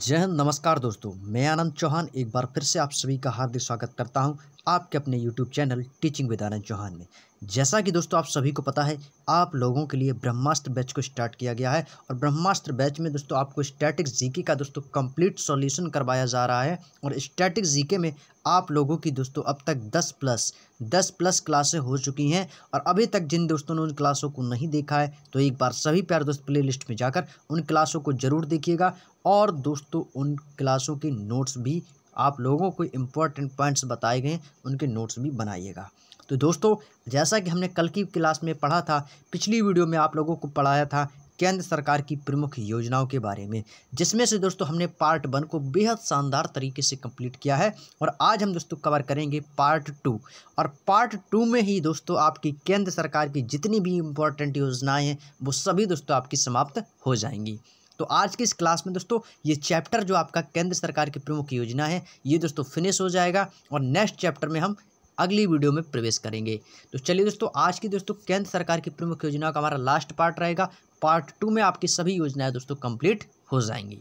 जय हिंद नमस्कार दोस्तों मैं आनंद चौहान एक बार फिर से आप सभी का हार्दिक स्वागत करता हूं आपके अपने YouTube channel teaching with Anand Chauhan में जैसा कि दोस्तों आप सभी को पता है आप लोगों के लिए ब्रह्मास्त्र बैच को स्टार्ट किया गया है और ब्रह्मास्त्र बैच में दोस्तों आपको स्टैटिक जीके का दोस्तों कंप्लीट सॉल्यूशन करवाया जा रहा है और स्टैटिक जीके में आप लोगों की दोस्तों अब तक दस प्लस दस प्लस क्लासें हो चुकी हैं और अभी तक जिन दोस्तों ने उन क्लासों को नहीं देखा है तो एक बार सभी प्यार दोस्त प्ले लिस्ट में जाकर उन क्लासों को ज़रूर देखिएगा और दोस्तों उन क्लासों के नोट्स भी आप लोगों को इम्पॉर्टेंट पॉइंट्स बताए गए उनके नोट्स भी बनाइएगा तो दोस्तों जैसा कि हमने कल की क्लास में पढ़ा था पिछली वीडियो में आप लोगों को पढ़ाया था केंद्र सरकार की प्रमुख योजनाओं के बारे में जिसमें से दोस्तों हमने पार्ट वन को बेहद शानदार तरीके से कंप्लीट किया है और आज हम दोस्तों कवर करेंगे पार्ट टू और पार्ट टू में ही दोस्तों आपकी केंद्र सरकार की जितनी भी इम्पोर्टेंट योजनाएं हैं वो सभी दोस्तों आपकी समाप्त हो जाएंगी तो आज की इस क्लास में दोस्तों ये चैप्टर जो आपका केंद्र सरकार की प्रमुख योजना है ये दोस्तों फिनिश हो जाएगा और नेक्स्ट चैप्टर में हम अगली वीडियो में प्रवेश करेंगे तो चलिए दोस्तों आज की दोस्तों केंद्र सरकार की प्रमुख योजना का हमारा लास्ट पार्ट रहेगा पार्ट टू में आपकी सभी योजनाएं दोस्तों कंप्लीट हो जाएंगी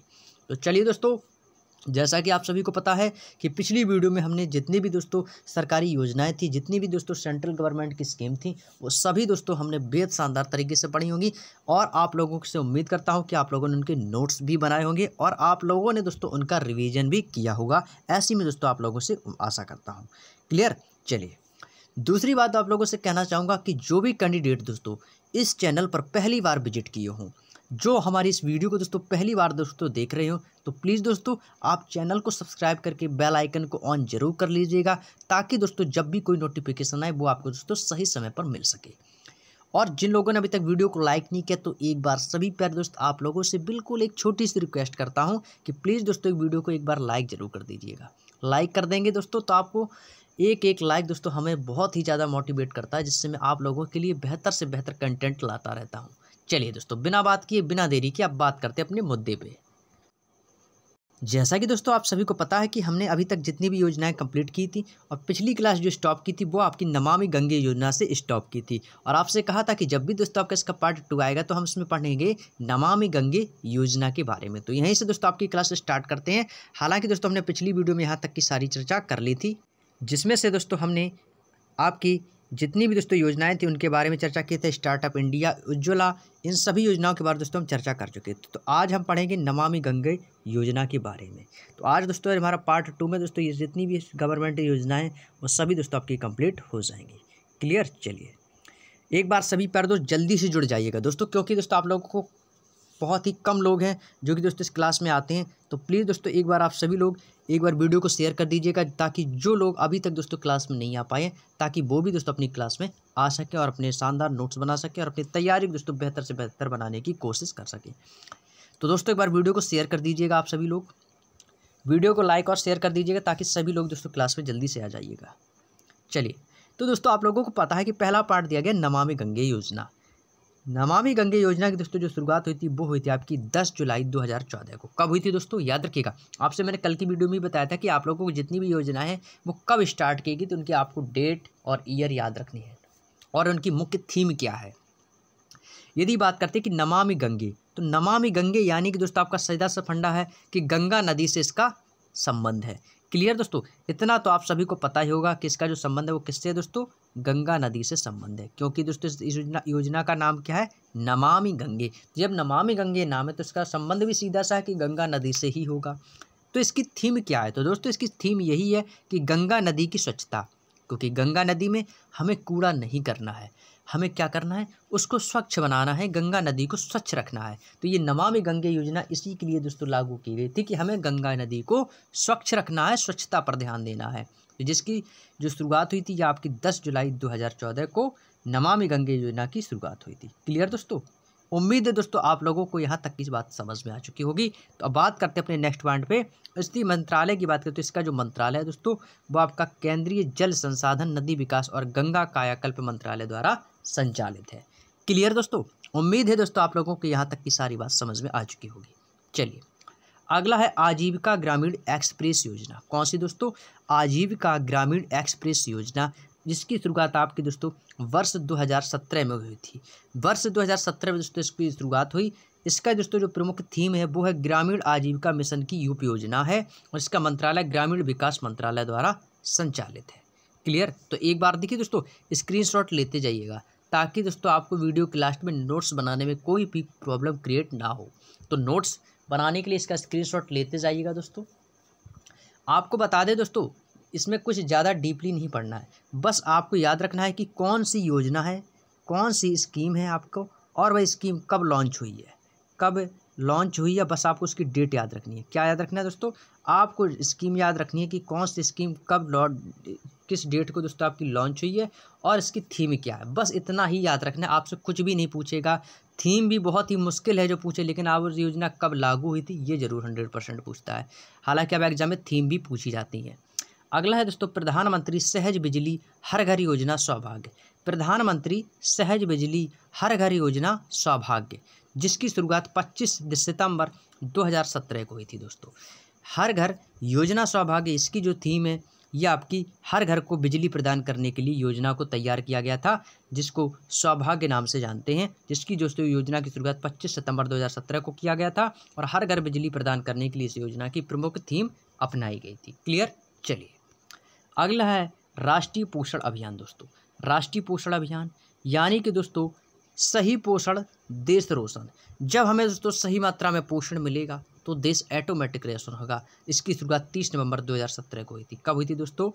तो चलिए दोस्तों जैसा कि आप सभी को पता है कि पिछली वीडियो में हमने जितनी भी दोस्तों सरकारी योजनाएं थी जितनी भी दोस्तों सेंट्रल गवर्नमेंट की स्कीम थी वो सभी दोस्तों हमने बेहद शानदार तरीके से पढ़ी होंगी और आप लोगों से उम्मीद करता हूं कि आप लोगों ने उनके नोट्स भी बनाए होंगे और आप लोगों ने दोस्तों उनका रिविज़न भी किया होगा ऐसी में दोस्तों आप लोगों से आशा करता हूँ क्लियर चलिए दूसरी बात आप लोगों से कहना चाहूँगा कि जो भी कैंडिडेट दोस्तों इस चैनल पर पहली बार विजिट किए हों जो हमारी इस वीडियो को दोस्तों पहली बार दोस्तों देख रहे हो तो प्लीज़ दोस्तों आप चैनल को सब्सक्राइब करके बेल आइकन को ऑन जरूर कर लीजिएगा ताकि दोस्तों जब भी कोई नोटिफिकेशन आए वो आपको दोस्तों सही समय पर मिल सके और जिन लोगों ने अभी तक वीडियो को लाइक नहीं किया तो एक बार सभी प्यार दोस्त आप लोगों से बिल्कुल एक छोटी सी रिक्वेस्ट करता हूँ कि प्लीज़ दोस्तों एक वीडियो को एक बार लाइक ज़रूर कर दीजिएगा लाइक कर देंगे दोस्तों तो आपको एक एक लाइक दोस्तों हमें बहुत ही ज़्यादा मोटिवेट करता है जिससे मैं आप लोगों के लिए बेहतर से बेहतर कंटेंट लाता रहता हूँ चलिए दोस्तों बिना बात किए बिना देरी के अब बात करते हैं अपने मुद्दे पे जैसा कि दोस्तों आप सभी को पता है कि हमने अभी तक जितनी भी योजनाएं कंप्लीट की थी और पिछली क्लास जो स्टॉप की थी वो आपकी नमामि गंगे योजना से स्टॉप की थी और आपसे कहा था कि जब भी दोस्तों आपका इसका पार्ट टू आएगा तो हम इसमें पढ़ेंगे नमामि गंगे योजना के बारे में तो यहीं से दोस्तों आपकी क्लास स्टार्ट करते हैं हालाँकि दोस्तों हमने पिछली वीडियो में यहाँ तक की सारी चर्चा कर ली थी जिसमें से दोस्तों हमने आपकी जितनी भी दोस्तों योजनाएं थी उनके बारे में चर्चा की थी स्टार्टअप इंडिया उज्ज्वला इन सभी योजनाओं के बारे में दोस्तों हम चर्चा कर चुके थे तो आज हम पढ़ेंगे नमामि गंगे योजना के बारे में तो आज दोस्तों हमारा पार्ट टू में दोस्तों ये जितनी भी गवर्नमेंट योजनाएँ वो सभी दोस्तों आपकी कम्प्लीट हो जाएंगी क्लियर चलिए एक बार सभी पैर दोस्त जल्दी से जुड़ जाइएगा दोस्तों क्योंकि दोस्तों आप लोगों को बहुत ही कम लोग हैं जो कि दोस्तों इस क्लास में आते हैं तो प्लीज़ दोस्तों एक बार आप सभी लोग एक बार वीडियो को शेयर कर दीजिएगा ताकि जो लोग अभी तक दोस्तों क्लास में नहीं आ पाए ताकि वो भी दोस्तों अपनी क्लास में आ सके और अपने शानदार नोट्स बना सके और अपनी तैयारी दोस्तों बेहतर से बेहतर बनाने की कोशिश कर सके तो दोस्तों एक बार वीडियो को शेयर कर दीजिएगा आप सभी लोग वीडियो को लाइक और शेयर कर दीजिएगा ताकि सभी लोग दोस्तों क्लास में जल्दी से आ जाइएगा चलिए तो दोस्तों आप लोगों को पता है कि पहला पार्ट दिया गया नमामि गंगे योजना नमामि गंगे योजना की दोस्तों जो शुरुआत हुई थी वो हुई थी आपकी 10 जुलाई 2014 को कब हुई थी दोस्तों याद रखिएगा आपसे मैंने कल की वीडियो में बताया था कि आप लोगों को जितनी भी योजना है वो कब स्टार्ट की गई तो उनकी आपको डेट और ईयर याद रखनी है और उनकी मुख्य थीम क्या है यदि बात करते हैं कि नमामि गंगे तो नमामि गंगे यानी कि दोस्तों आपका सजा सा फंडा है कि गंगा नदी से इसका संबंध है क्लियर दोस्तों इतना तो आप सभी को पता ही होगा कि इसका जो संबंध है वो किससे है दोस्तों गंगा नदी से संबंध है क्योंकि दोस्तों इस योजना योजना का नाम क्या है नमामि गंगे जब नमामि गंगे नाम है तो इसका संबंध भी सीधा सा है कि गंगा नदी से ही होगा तो इसकी थीम क्या है तो दोस्तों इसकी थीम यही है कि गंगा नदी की स्वच्छता क्योंकि गंगा नदी में हमें कूड़ा नहीं करना है हमें क्या करना है उसको स्वच्छ बनाना है गंगा नदी को स्वच्छ रखना है तो ये नमामि गंगे योजना इसी के लिए दोस्तों लागू की गई थी कि हमें गंगा नदी को स्वच्छ रखना है स्वच्छता पर ध्यान देना है तो जिसकी जो शुरुआत हुई थी ये आपकी दस जुलाई 2014 को नमामि गंगे योजना की शुरुआत हुई थी क्लियर दोस्तों उम्मीद है दोस्तों आप लोगों को यहाँ तक की बात समझ में आ चुकी होगी तो अब बात करते हैं अपने नेक्स्ट पॉइंट पे इसी मंत्रालय की बात करें तो इसका जो मंत्रालय है दोस्तों वो आपका केंद्रीय जल संसाधन नदी विकास और गंगा कायाकल्प मंत्रालय द्वारा संचालित है क्लियर दोस्तों उम्मीद है दोस्तों आप लोगों को यहाँ तक की सारी बात समझ में आ चुकी होगी चलिए अगला है आजीविका ग्रामीण एक्सप्रेस योजना कौन सी दोस्तों आजीविका ग्रामीण एक्सप्रेस योजना जिसकी शुरुआत आपकी दोस्तों वर्ष 2017 में हुई थी वर्ष 2017 में दोस्तों इसकी शुरुआत हुई इसका दोस्तों जो प्रमुख थीम है वो है ग्रामीण आजीविका मिशन की यूप योजना है और इसका मंत्रालय ग्रामीण विकास मंत्रालय द्वारा संचालित है क्लियर तो एक बार देखिए दोस्तों स्क्रीनशॉट लेते जाइएगा ताकि दोस्तों आपको वीडियो के लास्ट में नोट्स बनाने में कोई भी प्रॉब्लम क्रिएट ना हो तो नोट्स बनाने के लिए इसका स्क्रीनशॉट लेते जाइएगा दोस्तों आपको बता दें दोस्तों इसमें कुछ ज़्यादा डीपली नहीं पढ़ना है बस आपको याद रखना है कि कौन सी योजना है कौन सी स्कीम है आपको और वह स्कीम कब लॉन्च हुई है कब लॉन्च हुई है बस आपको उसकी डेट याद रखनी है क्या याद रखना है दोस्तों आपको स्कीम याद रखनी है कि कौन सी स्कीम कब लॉन्च किस डेट को दोस्तों आपकी लॉन्च हुई है और इसकी थीम क्या है बस इतना ही याद रखना है आपसे कुछ भी नहीं पूछेगा थीम भी बहुत ही मुश्किल है जो पूछे लेकिन उस योजना कब लागू हुई थी ये जरूर हंड्रेड परसेंट पूछता है हालाँकि अब एग्जाम में थीम भी पूछी जाती है अगला है दोस्तों प्रधानमंत्री सहज बिजली हर घर योजना सौभाग्य प्रधानमंत्री सहज बिजली हर घर योजना सौभाग्य जिसकी शुरुआत 25 सितंबर 2017 को हुई थी दोस्तों हर घर योजना सौभाग्य इसकी जो थीम है यह आपकी हर घर को बिजली प्रदान करने के लिए योजना को तैयार किया गया था जिसको सौभाग्य नाम से जानते हैं जिसकी दोस्तों योजना की शुरुआत 25 सितंबर 2017 को किया गया था और हर घर बिजली प्रदान करने के लिए इस योजना की प्रमुख थीम अपनाई गई थी क्लियर चलिए अगला है राष्ट्रीय पोषण अभियान दोस्तों राष्ट्रीय पोषण अभियान यानी कि दोस्तों सही पोषण देश रोशन जब हमें दोस्तों सही मात्रा में पोषण मिलेगा तो देश ऐटोमेटिक रोशन होगा इसकी शुरुआत तीस नवंबर 2017 को हुई थी कब हुई थी दोस्तों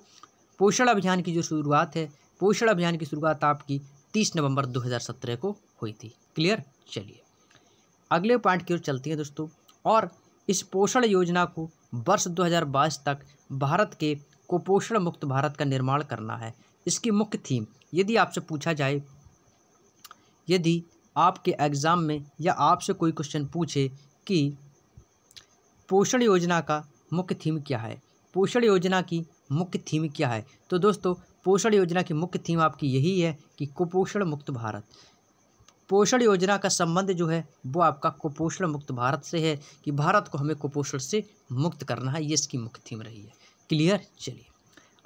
पोषण अभियान की जो शुरुआत है पोषण अभियान की शुरुआत आपकी तीस नवंबर 2017 को हुई थी क्लियर चलिए अगले पॉइंट की ओर चलती है दोस्तों और इस पोषण योजना को वर्ष 2022 तक भारत के कुपोषण मुक्त भारत का निर्माण करना है इसकी मुख्य थीम यदि आपसे पूछा जाए यदि आपके एग्ज़ाम में या आपसे कोई क्वेश्चन पूछे कि पोषण योजना का मुख्य थीम क्या है पोषण योजना की मुख्य थीम क्या है तो दोस्तों पोषण योजना की मुख्य थीम आपकी यही है कि कुपोषण मुक्त भारत पोषण योजना का संबंध जो है वो आपका कुपोषण मुक्त भारत से है कि भारत को हमें कुपोषण से मुक्त करना है ये इसकी मुख्य थीम रही है क्लियर चलिए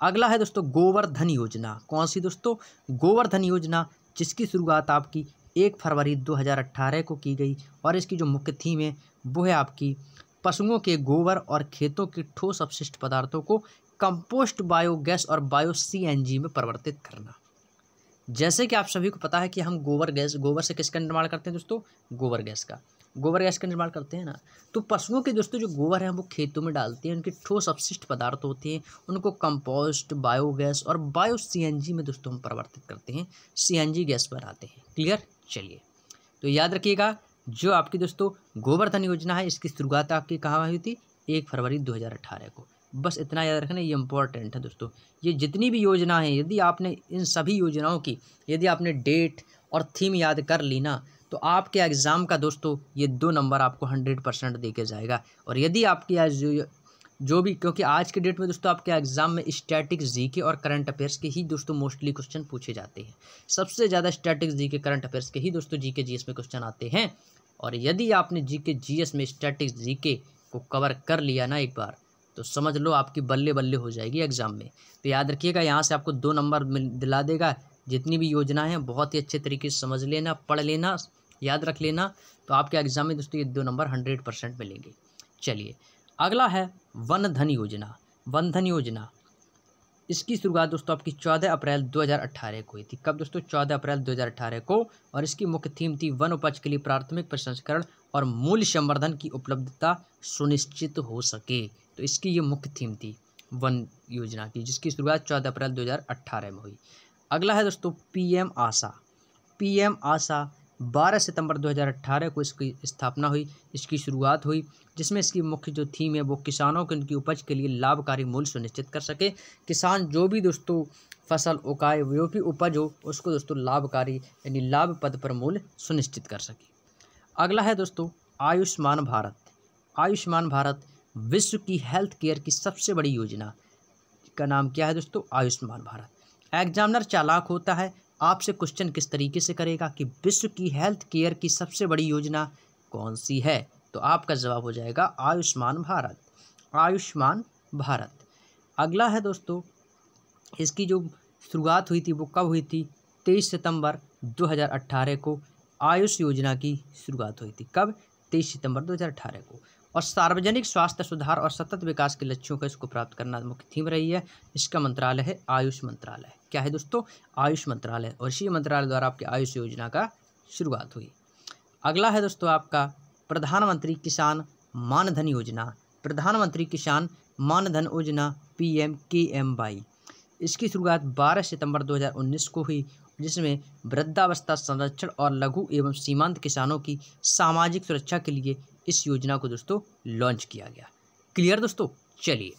अगला है दोस्तों गोवर्धन योजना कौन सी दोस्तों गोवर्धन योजना जिसकी शुरुआत आपकी एक फरवरी 2018 को की गई और इसकी जो मुख्य थीम है वो है आपकी पशुओं के गोबर और खेतों के ठोस अपशिष्ट पदार्थों को कंपोस्ट बायोगैस और बायो जी में परिवर्तित करना जैसे कि आप सभी को पता है कि हम गोबर गैस गोबर से किसका निर्माण करते हैं दोस्तों गोबर गैस का गोबर गैस का निर्माण करते हैं ना तो पशुओं के दोस्तों जो गोबर है वो खेतों में डालते हैं उनके ठोस अपशिष्ट पदार्थ होते हैं उनको कंपोस्ट बायोगैस और बायो सीएनजी में दोस्तों हम परिवर्तित करते हैं सीएनजी गैस बनाते हैं क्लियर चलिए तो याद रखिएगा जो आपकी दोस्तों गोवर्धन योजना है इसकी शुरुआत आपकी कहाँ हुई थी एक फरवरी दो को बस इतना याद रखना ये इंपॉर्टेंट है दोस्तों ये जितनी भी योजना है यदि आपने इन सभी योजनाओं की यदि आपने डेट और थीम याद कर ली ना तो आपके एग्ज़ाम का दोस्तों ये दो नंबर आपको हंड्रेड परसेंट दे के जाएगा और यदि आपकी आज जो जो भी क्योंकि आज के डेट में दोस्तों आपके एग्ज़ाम में स्टैटिक जी के और करंट अफेयर्स के ही दोस्तों मोस्टली क्वेश्चन पूछे जाते हैं सबसे ज़्यादा स्टैटिक जी के करंट अफेयर्स के ही दोस्तों जी के जी में क्वेश्चन आते हैं और यदि आपने जी के जी में स्टैटिक जी के को कवर कर लिया ना एक बार तो समझ लो आपकी बल्ले बल्ले हो जाएगी एग्ज़ाम में तो याद रखिएगा यहाँ से आपको दो नंबर दिला देगा जितनी भी योजना है बहुत ही अच्छे तरीके से समझ लेना पढ़ लेना याद रख लेना तो आपके एग्ज़ाम में दोस्तों ये दो नंबर हंड्रेड परसेंट मिलेंगे चलिए अगला है वन धन योजना वन धन योजना इसकी शुरुआत दोस्तों आपकी चौदह अप्रैल 2018 को हुई थी कब दोस्तों चौदह अप्रैल 2018 को और इसकी मुख्य थीम थी वन उपज के लिए प्राथमिक प्रसंस्करण और मूल्य संवर्धन की उपलब्धता सुनिश्चित हो सके तो इसकी ये मुख्य थीम थी वन योजना की जिसकी शुरुआत चौदह अप्रैल 2018 में हुई अगला है दोस्तों पीएम आशा पीएम आशा 12 सितंबर 2018 को इसकी स्थापना हुई इसकी शुरुआत हुई जिसमें इसकी मुख्य जो थीम है वो किसानों को उनकी उपज के लिए लाभकारी मूल्य सुनिश्चित कर सके किसान जो भी दोस्तों फसल उगाए जो भी उपज हो उसको दोस्तों लाभकारी यानी लाभ पद पर मूल्य सुनिश्चित कर सके अगला है दोस्तों आयुष्मान भारत आयुष्मान भारत विश्व की हेल्थ केयर की सबसे बड़ी योजना का नाम क्या है दोस्तों आयुष्मान भारत एग्जामिनर चालाक होता है आपसे क्वेश्चन किस तरीके से करेगा कि विश्व की हेल्थ केयर की सबसे बड़ी योजना कौन सी है तो आपका जवाब हो जाएगा आयुष्मान भारत आयुष्मान भारत अगला है दोस्तों इसकी जो शुरुआत हुई थी वो कब हुई थी तेईस सितंबर 2018 को आयुष योजना की शुरुआत हुई थी कब तेईस सितंबर 2018 को और सार्वजनिक स्वास्थ्य सुधार और सतत विकास के लक्ष्यों का इसको प्राप्त करना मुख्य थीम रही है इसका मंत्रालय है आयुष मंत्रालय क्या है दोस्तों आयुष मंत्रालय और इसी मंत्रालय द्वारा आपकी आयुष योजना का शुरुआत हुई अगला है दोस्तों आपका प्रधानमंत्री किसान मानधन योजना प्रधानमंत्री किसान मानधन योजना P M K M Y इसकी शुरुआत 12 सितंबर 2019 को हुई जिसमें वृद्धावस्था संरक्षण और लघु एवं सीमांत किसानों की सामाजिक सुरक्षा के लिए इस योजना को दोस्तों लॉन्च किया गया क्लियर दोस्तों चलिए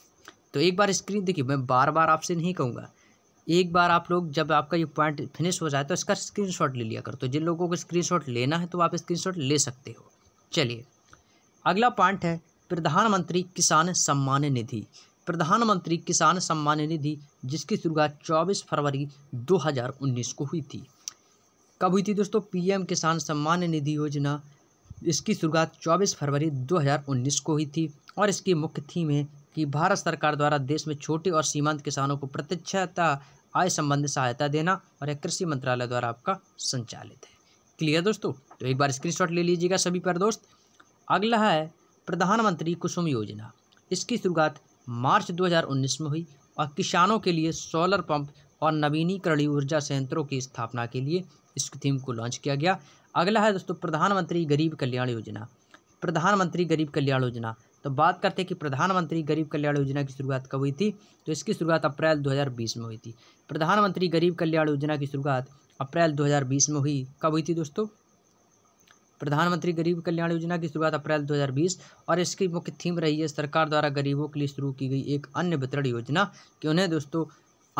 तो एक बार स्क्रीन देखिए मैं बार बार आपसे नहीं कहूँगा एक बार आप लोग जब आपका ये पॉइंट फिनिश हो जाए तो इसका स्क्रीनशॉट ले लिया करो तो जिन लोगों को स्क्रीनशॉट लेना है तो आप स्क्रीनशॉट ले सकते हो चलिए अगला पॉइंट है प्रधानमंत्री किसान सम्मान निधि प्रधानमंत्री किसान सम्मान निधि जिसकी शुरुआत 24 फरवरी 2019 को हुई थी कब हुई थी दोस्तों पीएम किसान सम्मान निधि योजना इसकी शुरुआत 24 फरवरी 2019 को हुई थी और इसकी मुख्य थीम है कि भारत सरकार द्वारा देश में छोटे और सीमांत किसानों को प्रत्यक्षता आय संबंधी सहायता देना और यह कृषि मंत्रालय द्वारा आपका संचालित है क्लियर दोस्तों तो एक बार स्क्रीनशॉट ले लीजिएगा सभी पर दोस्त अगला है प्रधानमंत्री कुसुम योजना इसकी शुरुआत मार्च 2019 में हुई और किसानों के लिए सोलर पंप और नवीनीकरणीय ऊर्जा संयंत्रों की स्थापना के लिए इस थीम को लॉन्च किया गया अगला है दोस्तों प्रधानमंत्री गरीब कल्याण योजना प्रधानमंत्री गरीब कल्याण योजना तो बात करते हैं कि प्रधानमंत्री गरीब कल्याण योजना की शुरुआत कब हुई थी तो इसकी शुरुआत अप्रैल 2020 में हुई थी प्रधानमंत्री गरीब कल्याण योजना की शुरुआत अप्रैल 2020 में हुई कब हुई थी दोस्तों प्रधानमंत्री गरीब कल्याण योजना की शुरुआत अप्रैल 2020 और इसकी मुख्य थीम रही है सरकार द्वारा गरीबों के लिए शुरू की गई एक अन्य वितरण योजना कि उन्हें दोस्तों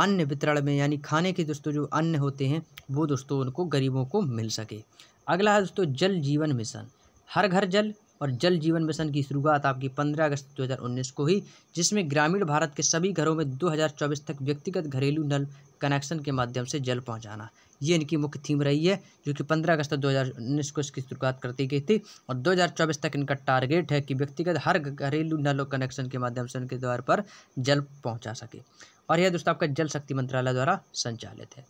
अन्य वितरण में यानी खाने के दोस्तों जो अन्य होते हैं वो दोस्तों उनको गरीबों को मिल सके अगला है दोस्तों जल जीवन मिशन हर घर जल और जल जीवन मिशन की शुरुआत आपकी 15 अगस्त 2019 को हुई जिसमें ग्रामीण भारत के सभी घरों में 2024 तक व्यक्तिगत घरेलू नल कनेक्शन के माध्यम से जल पहुंचाना ये इनकी मुख्य थीम रही है जो कि 15 अगस्त 2019 को इसकी शुरुआत करती गई थी और 2024 तक इनका टारगेट है कि व्यक्तिगत हर घरेलू नल कनेक्शन के माध्यम से उनके द्वार पर जल पहुँचा सके और यह दोस्तों आपका जल शक्ति मंत्रालय द्वारा संचालित है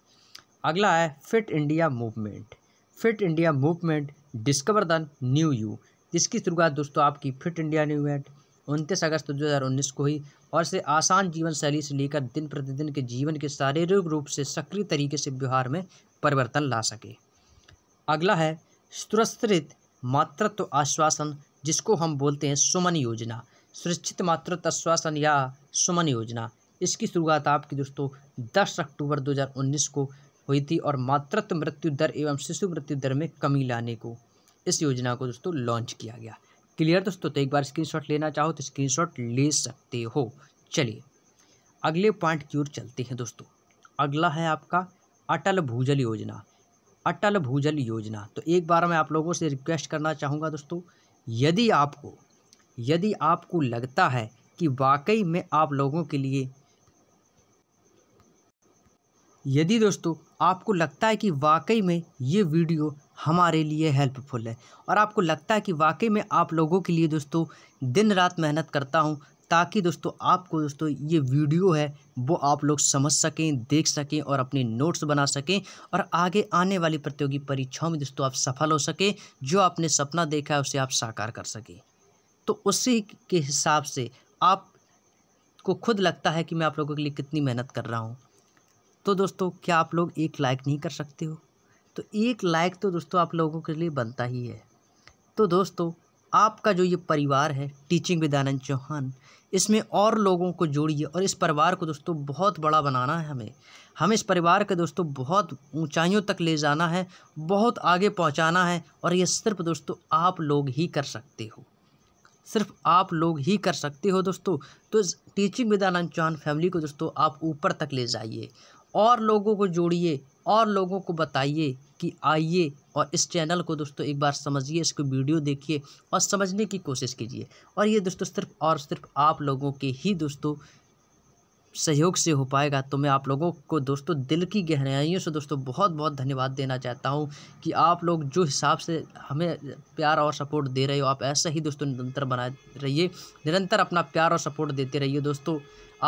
अगला है fit India movement fit India movement discover the new you जिसकी शुरुआत दोस्तों आपकी फिट इंडिया न्यू इवेंट उनतीस अगस्त दो हज़ार उन्नीस को हुई और इसे आसान जीवन शैली से लेकर दिन प्रतिदिन के जीवन के शारीरिक रूप से सक्रिय तरीके से व्यवहार में परिवर्तन ला सके अगला है सुरस्त्रित मातृत्व आश्वासन जिसको हम बोलते हैं सुमन योजना सुरक्षित मातृत्व आश्वासन या सुमन योजना इसकी शुरुआत आपकी दोस्तों 10 अक्टूबर 2019 को हुई थी और मातृत्व मृत्यु दर एवं शिशु मृत्यु दर में कमी लाने को इस योजना को दोस्तों लॉन्च किया गया क्लियर दोस्तों तो एक बार स्क्रीनशॉट लेना चाहो तो स्क्रीनशॉट ले सकते हो चलिए अगले पॉइंट की ओर चलते हैं दोस्तों अगला है आपका अटल भूजल योजना अटल भूजल योजना तो एक बार मैं आप लोगों से रिक्वेस्ट करना चाहूँगा दोस्तों यदि आपको यदि आपको लगता है कि वाकई में आप लोगों के लिए यदि दोस्तों आपको लगता है कि वाकई में ये वीडियो हमारे लिए हेल्पफुल है और आपको लगता है कि वाकई में आप लोगों के लिए दोस्तों दिन रात मेहनत करता हूँ ताकि दोस्तों आपको दोस्तों ये वीडियो है वो आप लोग समझ सकें देख सकें और अपने नोट्स बना सकें और आगे आने वाली प्रतियोगी परीक्षाओं में दोस्तों आप सफल हो सकें जो आपने सपना देखा है उसे आप साकार कर सकें तो उसी के हिसाब से आप को खुद लगता है कि मैं आप लोगों के लिए कितनी मेहनत कर रहा हूँ तो दोस्तों क्या आप लोग एक लाइक नहीं कर सकते हो तो एक लाइक तो दोस्तों आप लोगों के लिए बनता ही है तो दोस्तों आपका जो ये परिवार है टीचिंग विद आनंद चौहान इसमें और लोगों को जोड़िए और इस परिवार को दोस्तों बहुत बड़ा बनाना है हमें हमें इस परिवार के दोस्तों बहुत ऊंचाइयों तक ले जाना है बहुत आगे पहुंचाना है और ये सिर्फ दोस्तों आप लोग ही कर सकते हो सिर्फ आप लोग ही कर सकते हो दोस्तों तो इस teaching with Anand Chauhan family को दोस्तों आप ऊपर तक ले जाइए और लोगों को जोड़िए और लोगों को बताइए कि आइए और इस चैनल को दोस्तों एक बार समझिए इसको वीडियो देखिए और समझने की कोशिश कीजिए और ये दोस्तों सिर्फ और सिर्फ आप लोगों के ही दोस्तों सहयोग से हो पाएगा तो मैं आप लोगों को दोस्तों दिल की गहराइयों से दोस्तों बहुत बहुत धन्यवाद देना चाहता हूँ कि आप लोग जो हिसाब से हमें प्यार और सपोर्ट दे रहे हो आप ऐसे ही दोस्तों निरंतर बनाए रहिए निरंतर अपना प्यार और सपोर्ट देते रहिए दोस्तों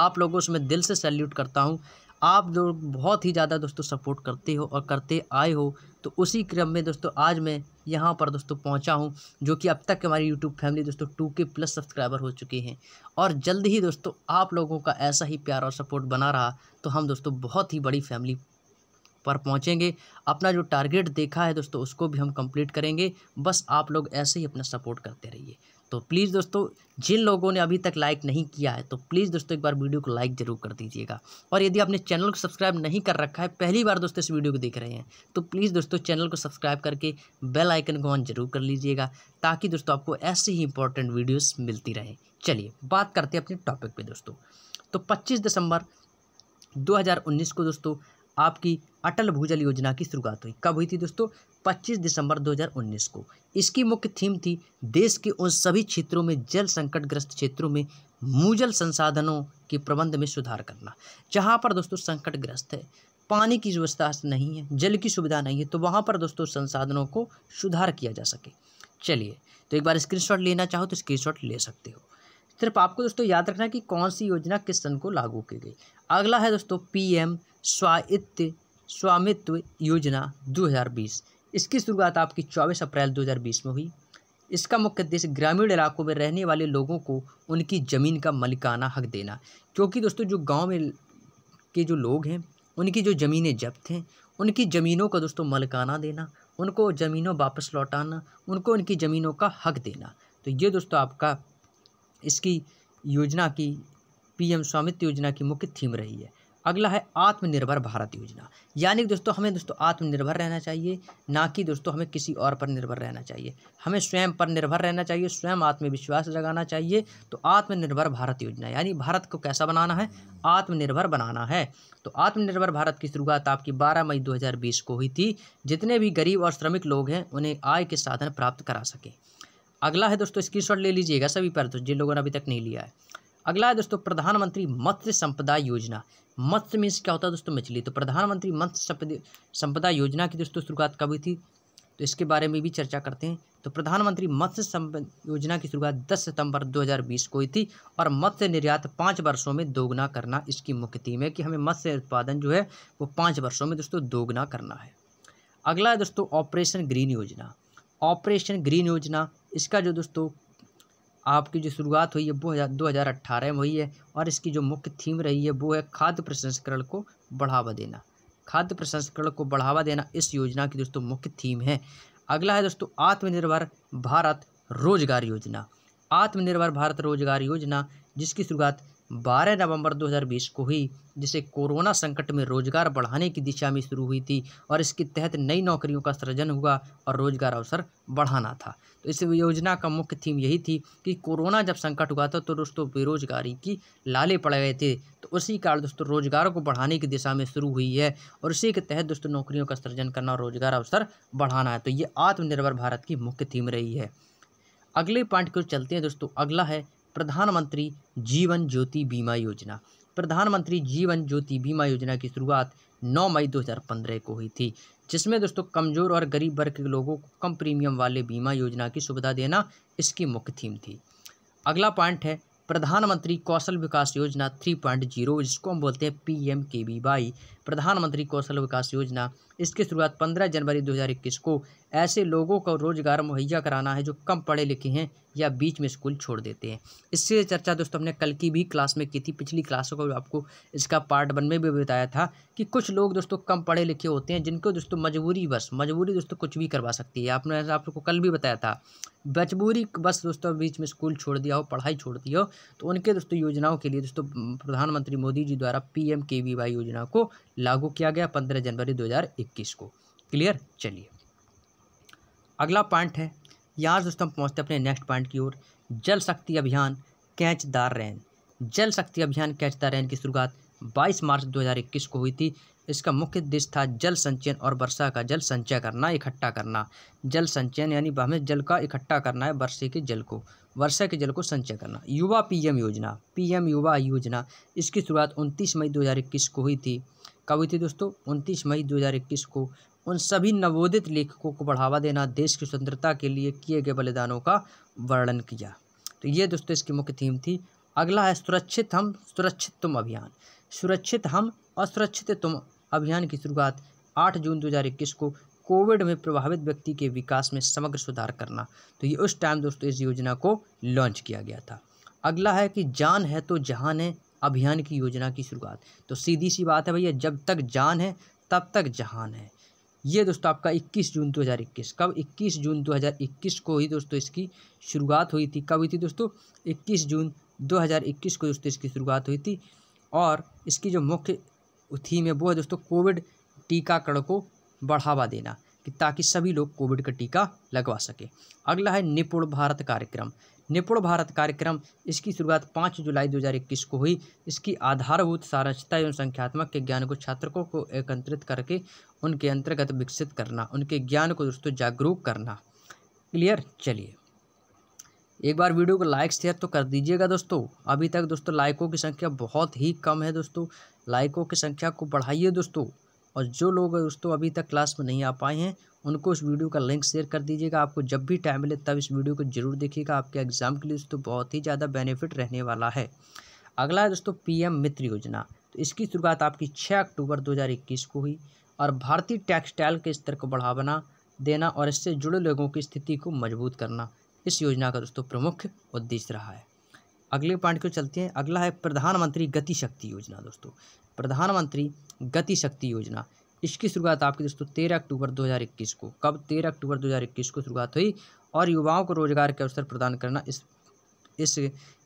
आप लोगों से मैं दिल से सैल्यूट करता हूँ आप लोग बहुत ही ज़्यादा दोस्तों सपोर्ट करते हो और करते आए हो तो उसी क्रम में दोस्तों आज मैं यहाँ पर दोस्तों पहुँचा हूँ जो कि अब तक हमारी यूट्यूब फैमिली दोस्तों टू के प्लस सब्सक्राइबर हो चुके हैं और जल्द ही दोस्तों आप लोगों का ऐसा ही प्यार और सपोर्ट बना रहा तो हम दोस्तों बहुत ही बड़ी फैमिली पर पहुँचेंगे अपना जो टारगेट देखा है दोस्तों उसको भी हम कम्प्लीट करेंगे बस आप लोग ऐसे ही अपना सपोर्ट करते रहिए तो प्लीज़ दोस्तों जिन लोगों ने अभी तक लाइक नहीं किया है तो प्लीज़ दोस्तों एक बार वीडियो को लाइक ज़रूर कर दीजिएगा और यदि आपने चैनल को सब्सक्राइब नहीं कर रखा है पहली बार दोस्तों इस वीडियो को देख रहे हैं तो प्लीज़ दोस्तों चैनल को सब्सक्राइब करके बेल आइकन को ऑन जरूर कर लीजिएगा ताकि दोस्तों आपको ऐसे ही इंपॉर्टेंट वीडियोज़ मिलती रहें चलिए बात करते हैं अपने टॉपिक पर दोस्तों तो पच्चीस दिसंबर दो को दोस्तों आपकी अटल भूजल योजना की शुरुआत हुई कब हुई थी दोस्तों 25 दिसंबर 2019 को इसकी मुख्य थीम थी देश के उन सभी क्षेत्रों में जल संकट ग्रस्त क्षेत्रों में मूजल संसाधनों के प्रबंध में सुधार करना जहाँ पर दोस्तों संकट ग्रस्त है पानी की व्यवस्था नहीं है जल की सुविधा नहीं है तो वहाँ पर दोस्तों संसाधनों को सुधार किया जा सके चलिए तो एक बार स्क्रीनशॉट लेना चाहो तो स्क्रीनशॉट ले सकते हो सिर्फ आपको दोस्तों याद रखना कि कौन सी योजना किस सन को लागू की गई अगला है दोस्तों पीएम स्वायत्त स्वामित्व योजना 2020 इसकी शुरुआत आपकी 24 अप्रैल 2020 में हुई इसका मुख्य उद्देश्य ग्रामीण इलाकों में रहने वाले लोगों को उनकी ज़मीन का मलिकाना हक देना क्योंकि दोस्तों जो गांव में के जो लोग हैं उनकी जो ज़मीनें जब्त हैं उनकी ज़मीनों का दोस्तों मलिकाना देना उनको ज़मीनों वापस लौटाना उनको उनकी ज़मीनों का हक देना तो ये दोस्तों आपका इसकी योजना की पीएम स्वामित्व योजना की मुख्य थीम रही है अगला है आत्मनिर्भर भारत योजना यानी कि दोस्तों हमें दोस्तों आत्मनिर्भर रहना चाहिए ना कि दोस्तों हमें किसी और पर निर्भर रहना चाहिए हमें स्वयं पर निर्भर रहना चाहिए स्वयं आत्मविश्वास जगाना चाहिए तो आत्मनिर्भर भारत योजना यानी भारत को कैसा बनाना है आत्मनिर्भर बनाना है तो आत्मनिर्भर भारत की शुरुआत आपकी बारह मई दो को हुई थी जितने भी गरीब और श्रमिक लोग हैं उन्हें आय के साधन प्राप्त करा सकें अगला है दोस्तों स्क्रीन ले लीजिएगा सभी पर तो जिन लोगों ने अभी तक नहीं लिया है अगला है दोस्तों प्रधानमंत्री मत्स्य संपदा योजना मत्स्य मीन्स क्या होता है दोस्तों मछली तो प्रधानमंत्री मत्स्य संपदा योजना की दोस्तों शुरुआत कब हुई थी तो इसके बारे में भी चर्चा करते हैं तो प्रधानमंत्री मत्स्य संपदा योजना की शुरुआत 10 सितंबर 2020 को हुई थी और मत्स्य निर्यात पाँच वर्षों में दोगुना करना इसकी मुख्य थीम है कि हमें मत्स्य उत्पादन जो है वो पाँच वर्षों में दोस्तों दोगुना करना है अगला है दोस्तों ऑपरेशन ग्रीन योजना ऑपरेशन ग्रीन योजना इसका जो दोस्तों आपकी जो शुरुआत हुई है वो हज़ार दो हज़ार अट्ठारह में हुई है और इसकी जो मुख्य थीम रही है वो है खाद्य प्रसंस्करण को बढ़ावा देना खाद्य प्रसंस्करण को बढ़ावा देना इस योजना की दोस्तों मुख्य थीम है अगला है दोस्तों आत्मनिर्भर भारत रोजगार योजना आत्मनिर्भर भारत रोजगार योजना जिसकी शुरुआत 12 नवंबर 2020 को हुई जिसे कोरोना संकट में रोजगार बढ़ाने की दिशा में शुरू हुई थी और इसके तहत नई नौकरियों का सृजन हुआ और रोजगार अवसर बढ़ाना था तो इस योजना का मुख्य थीम यही थी कि कोरोना जब संकट हुआ था तो दोस्तों बेरोजगारी की लाले पड़ गए थे तो उसी कारण दोस्तों रोजगार को बढ़ाने की दिशा में शुरू हुई है और इसी के तहत दोस्तों नौकरियों का सृजन करना और रोजगार अवसर बढ़ाना है तो ये आत्मनिर्भर भारत की मुख्य थीम रही है अगले पॉइंट की ओर चलते हैं दोस्तों अगला है प्रधानमंत्री जीवन ज्योति बीमा योजना प्रधानमंत्री जीवन ज्योति बीमा योजना की शुरुआत 9 मई 2015 को हुई थी जिसमें दोस्तों कमज़ोर और गरीब वर्ग के लोगों को कम प्रीमियम वाले बीमा योजना की सुविधा देना इसकी मुख्य थीम थी अगला पॉइंट है प्रधानमंत्री कौशल विकास योजना 3.0 जिसको हम बोलते हैं P M K V Y प्रधानमंत्री कौशल विकास योजना इसकी शुरुआत 15 जनवरी 2021 को ऐसे लोगों को रोजगार मुहैया कराना है जो कम पढ़े लिखे हैं या बीच में स्कूल छोड़ देते हैं इससे चर्चा दोस्तों हमने कल की भी क्लास में की थी पिछली क्लासों को आपको इसका पार्ट वन में भी बताया था कि कुछ लोग दोस्तों कम पढ़े लिखे होते हैं जिनको दोस्तों मजबूरी बस मजबूरी दोस्तों कुछ भी करवा सकती है आपने आपको कल भी बताया था मजबूरी बस दोस्तों बीच में स्कूल छोड़ दिया हो पढ़ाई छोड़ दी हो तो उनके दोस्तों योजनाओं के लिए दोस्तों प्रधानमंत्री मोदी जी द्वारा पी योजना को लागू किया गया पंद्रह जनवरी दो हज़ार इक्कीस को क्लियर चलिए अगला पॉइंट है यहाँ दोस्तों हम पहुँचते अपने नेक्स्ट पॉइंट की ओर जल शक्ति अभियान कैच द रैन जल शक्ति अभियान कैच द रैन की शुरुआत 22 मार्च 2021 को हुई थी इसका मुख्य उद्देश्य था जल संचयन और वर्षा का जल संचय करना इकट्ठा करना जल संचयन यानी हमें जल का इकट्ठा करना है वर्षे के जल को वर्षा के जल को संचय करना युवा पीएम योजना पीएम युवा योजना इसकी शुरुआत 29 मई 2021 को हुई थी कब हुई थी दोस्तों उनतीस मई 2021 को उन सभी नवोदित लेखकों को बढ़ावा देना देश की स्वतंत्रता के लिए किए गए बलिदानों का वर्णन किया तो ये दोस्तों इसकी मुख्य थीम थी अगला है सुरक्षित हम सुरक्षित तुम अभियान सुरक्षित हम असुरक्षित तुम अभियान की शुरुआत 8 जून 2021 को कोविड में प्रभावित व्यक्ति के विकास में समग्र सुधार करना तो ये उस टाइम दोस्तों इस योजना को लॉन्च किया गया था अगला है कि जान है तो जहान है अभियान की योजना की शुरुआत तो सीधी सी बात है भैया जब तक जान है तब तक जहान है ये दोस्तों आपका 21 जून 2021 कब 21 जून 2021 को ही दोस्तों इसकी शुरुआत हुई थी कब हुई थी दोस्तों 21 जून 2021 को दोस्तों इसकी शुरुआत हुई थी और इसकी जो मुख्य थीम है वो है दोस्तों कोविड टीकाकरण को बढ़ावा देना कि ताकि सभी लोग कोविड का टीका लगवा सके अगला है निपुण भारत कार्यक्रम निपुण भारत कार्यक्रम इसकी शुरुआत पाँच जुलाई 2021 को हुई इसकी आधारभूत सारचता एवं संख्यात्मक के ज्ञान को छात्रों को एकत्रित करके उनके अंतर्गत विकसित करना उनके ज्ञान को दोस्तों जागरूक करना क्लियर चलिए एक बार वीडियो को लाइक शेयर तो कर दीजिएगा दोस्तों अभी तक दोस्तों लाइकों की संख्या बहुत ही कम है दोस्तों लाइकों की संख्या को बढ़ाइए दोस्तों और जो लोग दोस्तों अभी तक क्लास में नहीं आ पाए हैं उनको इस वीडियो का लिंक शेयर कर दीजिएगा आपको जब भी टाइम मिले तब इस वीडियो को जरूर देखिएगा आपके एग्ज़ाम के लिए दोस्तों बहुत ही ज़्यादा बेनिफिट रहने वाला है अगला है दोस्तों पीएम मित्र योजना तो इसकी शुरुआत आपकी छः अक्टूबर 2021 को हुई और भारतीय टेक्सटाइल के स्तर को बढ़ावाना देना और इससे जुड़े लोगों की स्थिति को मजबूत करना इस योजना का दोस्तों प्रमुख उद्देश्य रहा है अगले पॉइंट को चलते हैं अगला है प्रधानमंत्री गतिशक्ति योजना दोस्तों प्रधानमंत्री गति शक्ति योजना इसकी शुरुआत आपकी दोस्तों तेरह अक्टूबर 2021 को कब तेरह अक्टूबर 2021 को शुरुआत हुई और युवाओं को रोजगार के अवसर प्रदान करना इस इस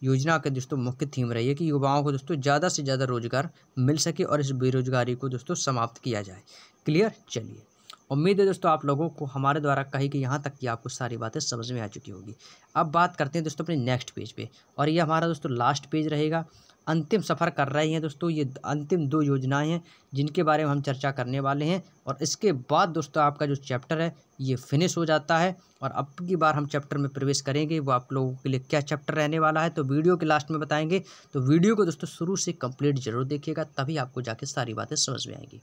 योजना के दोस्तों मुख्य थीम रही है कि युवाओं को दोस्तों ज़्यादा से ज़्यादा रोजगार मिल सके और इस बेरोजगारी को दोस्तों समाप्त किया जाए क्लियर चलिए उम्मीद है दोस्तों आप लोगों को हमारे द्वारा कही कि यहाँ तक की आपको सारी बातें समझ में आ चुकी होगी अब बात करते हैं दोस्तों अपने नेक्स्ट पेज पे और ये हमारा दोस्तों लास्ट पेज रहेगा अंतिम सफ़र कर रहे हैं दोस्तों ये अंतिम दो योजनाएं हैं जिनके बारे में हम चर्चा करने वाले हैं और इसके बाद दोस्तों आपका जो चैप्टर है ये फिनिश हो जाता है और अब की बार हम चैप्टर में प्रवेश करेंगे वो आप लोगों के लिए क्या चैप्टर रहने वाला है तो वीडियो के लास्ट में बताएंगे तो वीडियो को दोस्तों शुरू से कम्प्लीट जरूर देखिएगा तभी आपको जाके सारी बातें समझ में आएंगी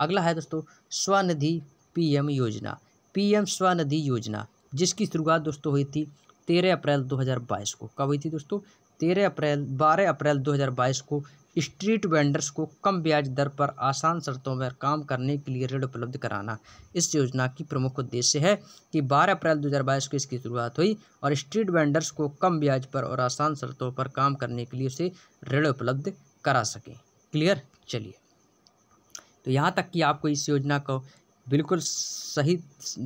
अगला है दोस्तों स्वनिधि पी योजना पी स्वनिधि योजना जिसकी शुरुआत दोस्तों हुई थी तेरह अप्रैल 2022 को कब हुई थी दोस्तों तेरह अप्रैल बारह अप्रैल 2022 को स्ट्रीट वेंडर्स को कम ब्याज दर पर आसान शर्तों में काम करने के लिए ऋण उपलब्ध कराना इस योजना की प्रमुख उद्देश्य है कि 12 अप्रैल 2022 को इसकी शुरुआत हुई और स्ट्रीट वेंडर्स को कम ब्याज पर और आसान शर्तों पर काम करने के लिए उसे ऋण उपलब्ध करा सकें क्लियर चलिए तो यहाँ तक कि आपको इस योजना को बिल्कुल सही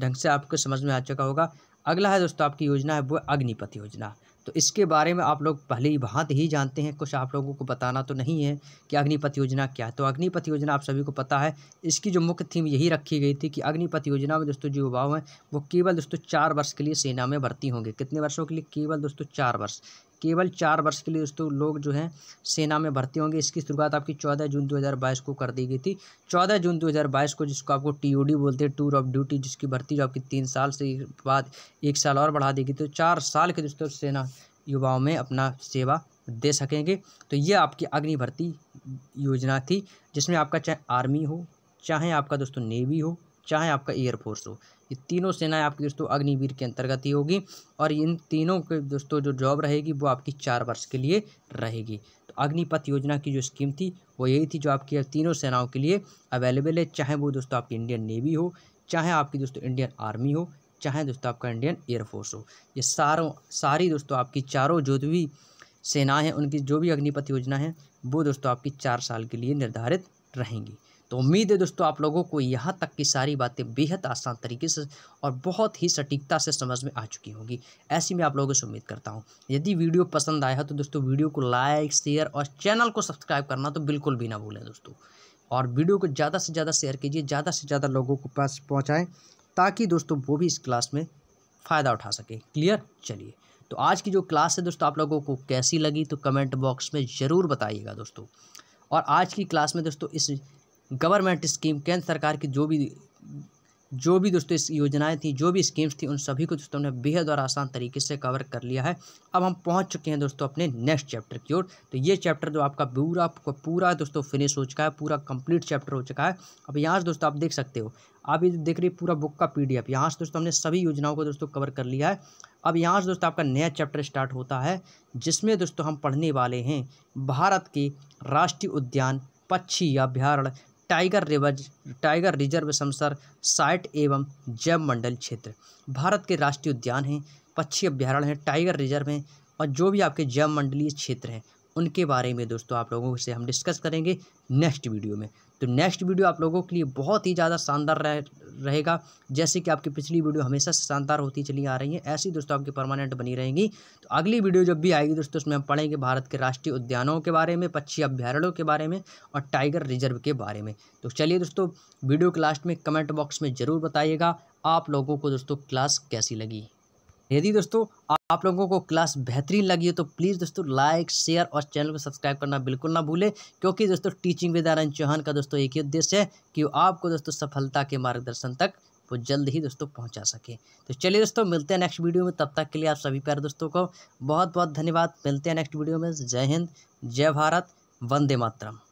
ढंग से आपको समझ में आ चुका होगा अगला है दोस्तों आपकी योजना है वो अग्निपथ योजना तो इसके बारे में आप लोग पहले ही बात ही जानते हैं कुछ आप लोगों को बताना तो नहीं है कि अग्निपथ योजना क्या है तो अग्निपथ योजना आप सभी को पता है इसकी जो मुख्य थीम यही रखी गई थी कि अग्निपथ योजना में दोस्तों जो युवाओं हैं वो केवल दोस्तों चार वर्ष के लिए सेना में भर्ती होंगे कितने वर्षों के लिए केवल दोस्तों चार वर्ष केवल चार वर्ष के लिए दोस्तों लोग जो हैं सेना में भर्ती होंगे इसकी शुरुआत आपकी चौदह जून दो हज़ार बाईस को कर दी गई थी चौदह जून दो हज़ार बाईस को जिसको आपको टी ओ डी बोलते हैं टूर ऑफ ड्यूटी जिसकी भर्ती जो आपकी तीन साल से बाद एक साल और बढ़ा दी गई तो चार साल के दोस्तों सेना युवाओं में अपना सेवा दे सकेंगे तो ये आपकी अग्नि भर्ती योजना थी जिसमें आपका चाहे आर्मी हो चाहे आपका दोस्तों नेवी हो चाहे आपका एयरफोर्स हो ये तीनों सेनाएं आपकी दोस्तों अग्निवीर के अंतर्गत ही होगी और इन तीनों के दोस्तों जो जॉब रहेगी वो आपकी चार वर्ष के लिए रहेगी तो अग्निपथ योजना की जो स्कीम थी वो यही थी जो आपकी तीनों सेनाओं के लिए अवेलेबल है चाहे वो दोस्तों आपकी इंडियन नेवी हो चाहे आपकी दोस्तों इंडियन आर्मी हो चाहे दोस्तों आपका इंडियन एयरफोर्स हो ये सारों सारी दोस्तों आपकी चारों जो भी सेनाएँ हैं उनकी जो भी अग्निपथ योजना है वो दोस्तों आपकी चार साल के लिए निर्धारित रहेंगी तो उम्मीद है दोस्तों आप लोगों को यहाँ तक की सारी बातें बेहद आसान तरीके से और बहुत ही सटीकता से समझ में आ चुकी होंगी ऐसी मैं आप लोगों से उम्मीद करता हूँ यदि वीडियो पसंद आया तो दोस्तों वीडियो को लाइक शेयर और चैनल को सब्सक्राइब करना तो बिल्कुल भी ना भूलें दोस्तों और वीडियो को ज़्यादा से ज़्यादा शेयर कीजिए ज़्यादा से ज़्यादा लोगों को पास पहुँचाएँ ताकि दोस्तों वो भी इस क्लास में फ़ायदा उठा सके क्लियर चलिए तो आज की जो क्लास है दोस्तों आप लोगों को कैसी लगी तो कमेंट बॉक्स में ज़रूर बताइएगा दोस्तों और आज की क्लास में दोस्तों इस गवर्नमेंट स्कीम केंद्र सरकार की जो भी जो भी दोस्तों इस योजनाएं थी जो भी स्कीम्स थी उन सभी को दोस्तों ने बेहद और आसान तरीके से कवर कर लिया है अब हम पहुंच चुके हैं दोस्तों अपने नेक्स्ट चैप्टर की ओर तो ये चैप्टर जो आपका पूरा पूरा दोस्तों फिनिश हो चुका है पूरा कंप्लीट चैप्टर हो चुका है अब यहाँ से दोस्तों आप देख सकते हो आप ये देख रही पूरा बुक का पी डी एफ यहाँ से दोस्तों हमने सभी योजनाओं को दोस्तों कवर कर लिया है अब यहाँ से दोस्तों आपका नया चैप्टर स्टार्ट होता है जिसमें दोस्तों हम पढ़ने वाले हैं भारत के राष्ट्रीय उद्यान पक्षी अभ्यारण्य टाइगर रिवर्ज टाइगर रिजर्व समसर साइट एवं जैव मंडल क्षेत्र भारत के राष्ट्रीय उद्यान हैं पक्षी अभ्यारण्य हैं टाइगर रिजर्व हैं और जो भी आपके जैव मंडलीय क्षेत्र हैं उनके बारे में दोस्तों आप लोगों से हम डिस्कस करेंगे नेक्स्ट वीडियो में तो नेक्स्ट वीडियो आप लोगों के लिए बहुत ही ज़्यादा शानदार रह, रहेगा जैसे कि आपकी पिछली वीडियो हमेशा से शानदार होती चली आ रही है ऐसी दोस्तों आपकी परमानेंट बनी रहेंगी तो अगली वीडियो जब भी आएगी दोस्तों उसमें हम पढ़ेंगे भारत के राष्ट्रीय उद्यानों के बारे में पक्षी अभ्यारण्यों के बारे में और टाइगर रिजर्व के बारे में तो चलिए दोस्तों वीडियो के लास्ट में कमेंट बॉक्स में ज़रूर बताइएगा आप लोगों को दोस्तों क्लास कैसी लगी यदि दोस्तों आप लोगों को क्लास बेहतरीन लगी हो तो प्लीज़ दोस्तों लाइक शेयर और चैनल को सब्सक्राइब करना बिल्कुल ना भूलें क्योंकि दोस्तों टीचिंग विद आर चौहान का दोस्तों एक ही उद्देश्य है कि आपको दोस्तों सफलता के मार्गदर्शन तक वो जल्द ही दोस्तों पहुंचा सके तो चलिए दोस्तों मिलते हैं नेक्स्ट वीडियो में तब तक के लिए आप सभी प्यारे दोस्तों को बहुत बहुत धन्यवाद मिलते हैं नेक्स्ट वीडियो में जय हिंद जय भारत वंदे मातरम